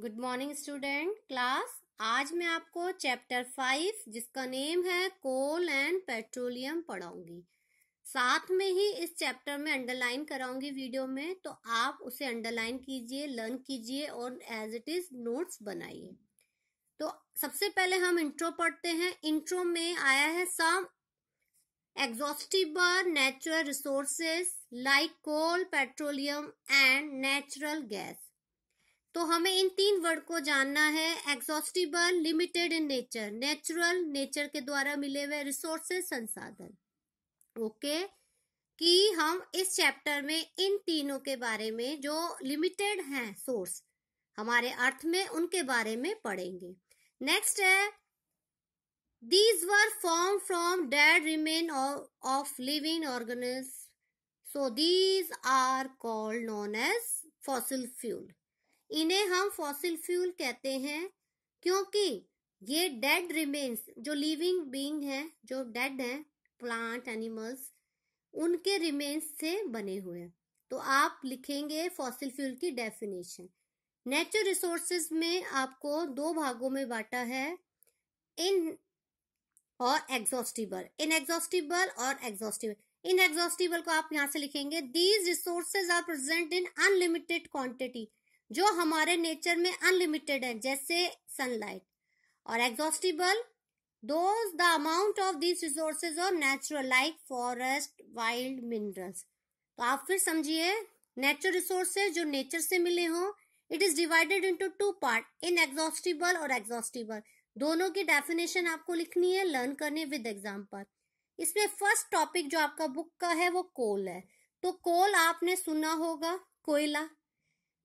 good morning student class आज मैं आपको चैप्टर फाइव जिसका नेम है कोल एंड पेट्रोलियम पढ़ाऊंगी साथ में ही इस चैप्टर में अंडरलाइन कराऊंगी वीडियो में तो आप उसे अंडरलाइन कीजिए लर्न कीजिए और एज इट इज नोट्स बनाइए तो सबसे पहले हम इंट्रो पढ़ते हैं इंट्रो में आया है some exhaustible natural resources like coal petroleum and natural gas तो हमें इन तीन वर्ड को जानना है exhaustible limited in nature natural nature के द्वारा मिले हुए रिसोर्सेस संसाधन ओके कि हम इस चैप्टर में इन तीनों के बारे में जो लिमिटेड हैं सोर्स हमारे अर्थ में उनके बारे में पढ़ेंगे नेक्स्ट है these were formed from dead remains of living organisms so these are called known as fossil fuel इन्हें हम फॉसिल फ्यूल कहते हैं क्योंकि ये डेड रिमेन्स जो लिविंग बींग है जो डेड है प्लांट एनिमल्स उनके रिमेन्स से बने हुए हैं तो आप लिखेंगे फॉसिल फ्यूल की डेफिनेशन नेचुरल रिसोर्सेज में आपको दो भागों में बांटा है इन और एग्जॉस्टिबल इन एग्जॉस्टिबल और एग्जॉस्टिबल इन एग्जॉस्टिबल को आप यहां से लिखेंगे these resources are present in unlimited quantity जो हमारे नेचर में अनलिमिटेड है जैसे सनलाइट और एग्जॉस्टिबल दो the amount of these resources और natural like forest wild minerals तो आप फिर समझिए नेचुरल रिसोर्सेज जो नेचर से मिले हों it is divided into two part inexhaustible और एग्जॉस्टिबल दोनों की डेफिनेशन आपको लिखनी है लर्न करनी विद एग्जाम्पल इसमें फर्स्ट टॉपिक जो आपका बुक का है वो कोल है तो कोल आपने सुना होगा कोयला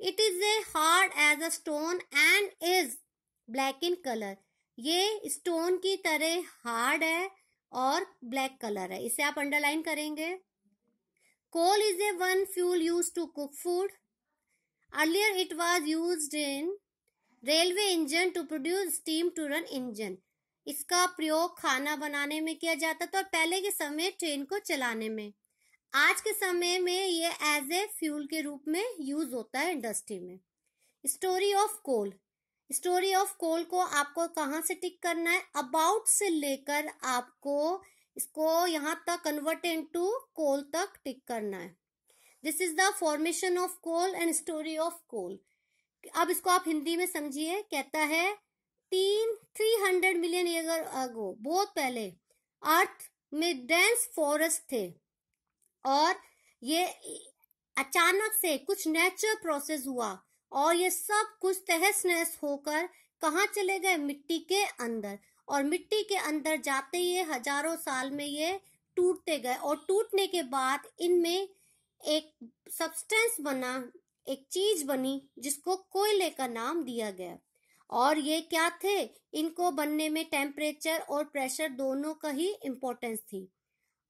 it is a hard as a stone and is black in colour ये स्टोन की तरह हार्ड है और ब्लैक कलर है इसे आप अंडरलाइन करेंगे coal is a one fuel use to cook food earlier it was use in railway engine to produce steam to run engine इसका प्रयोग खाना बनाने में किया जाता था और पहले के समय ट्रेन को चलाने में आज के समय में ये एज ए फ्यूल के रूप में यूज होता है इंडस्ट्री में story of coal story of coal को आपको कहाँ से टिक करना है अबाउट से लेकर आपको इसको यहाँ तक कन्वर्ट इन टू कोल तक टिक करना है this is the formation of coal and story of coal अब इसको आप हिंदी में समझिए कहता है तीन three hundred million year ago बहुत पहले अर्थ में डेंस फॉरेस्ट थे और ये अचानक से कुछ नेचुरल प्रोसेस हुआ और ये सब कुछ तहस नहस होकर कहा चले गए मिट्टी के अंदर और मिट्टी के अंदर जाते ही हजारों साल में ये टूटते गए और टूटने के बाद इनमें एक सब्सटेंस बना एक चीज बनी जिसको कोयले का नाम दिया गया और ये क्या थे इनको बनने में टेम्परेचर और प्रेशर दोनों का ही इम्पोर्टेंस थी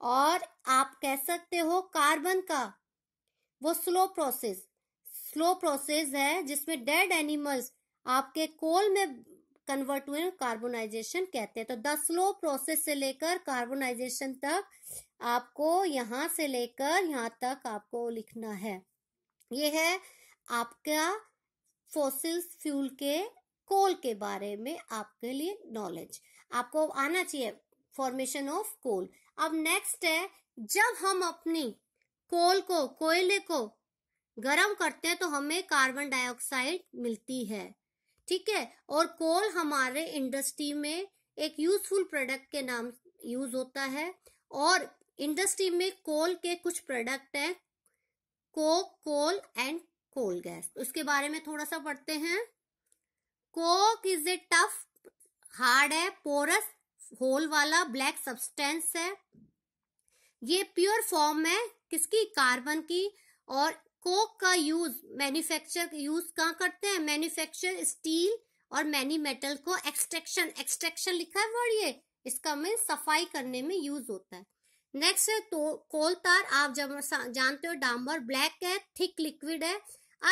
और आप कह सकते हो कार्बन का वो स्लो प्रोसेस स्लो प्रोसेस है जिसमें डेड एनिमल्स आपके कोल में कन्वर्ट हुए कार्बोनाइजेशन कहते हैं तो द स्लो प्रोसेस से लेकर कार्बोनाइजेशन तक आपको यहां से लेकर यहां तक आपको लिखना है ये है आपका फोसिल्स फ्यूल के कोल के बारे में आपके लिए नॉलेज आपको आना चाहिए फॉर्मेशन ऑफ कोल अब नेक्स्ट है जब हम अपनी कोल को कोयले को गर्म करते हैं तो हमें कार्बन डाइऑक्साइड मिलती है ठीक है और कोल हमारे इंडस्ट्री में एक यूजफुल प्रोडक्ट के नाम यूज होता है और इंडस्ट्री में कोल के कुछ प्रोडक्ट हैं coke coal and coal gas उसके बारे में थोड़ा सा पढ़ते हैं coke is a tough hard है पोरस होल वाला ब्लैक सब्सटेंस है ये प्योर फॉर्म है किसकी कार्बन की और कोक का यूज मैन्युफैक्चर यूज कहाँ करते हैं मैन्युफैक्चर स्टील और मैनी मेटल को एक्सट्रैक्शन एक्सट्रैक्शन लिखा है वर्ड ये इसका मीन सफाई करने में यूज होता है नेक्स्ट है तो कोल तार आप जब जानते हो डांबर ब्लैक है थिक लिक्विड है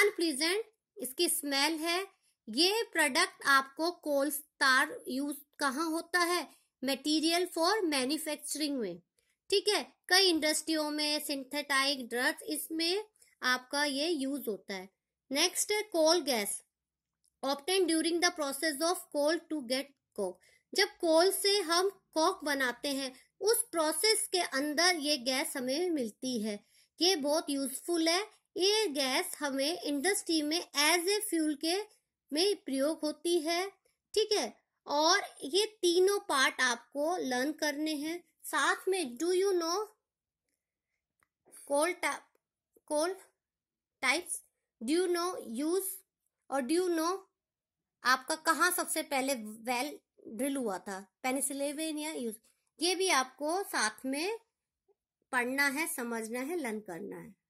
अनप्लीजेंट इसकी स्मेल है ये प्रोडक्ट आपको कोल तार यूज कहाँ होता है मटेरियल फॉर मैन्युफैक्चरिंग में ठीक है कई इंडस्ट्रियों में सिंथेटाइक ड्रग्स इसमें आपका ये यूज होता है नेक्स्ट है coal gas obtain during the process of coal to get coke जब कोल से हम कॉक बनाते हैं उस प्रोसेस के अंदर ये गैस हमें मिलती है ये बहुत यूजफुल है ये गैस हमें इंडस्ट्री में एज ए फ्यूल के में प्रयोग होती है ठीक है और ये तीनों पार्ट आपको लर्न करने हैं साथ में do you know coal coal types you know use और डू यू नो आपका कहाँ सबसे पहले वेल ड्रिल हुआ था पेनिसिलेविन या यूज ये भी आपको साथ में पढ़ना है समझना है लर्न करना है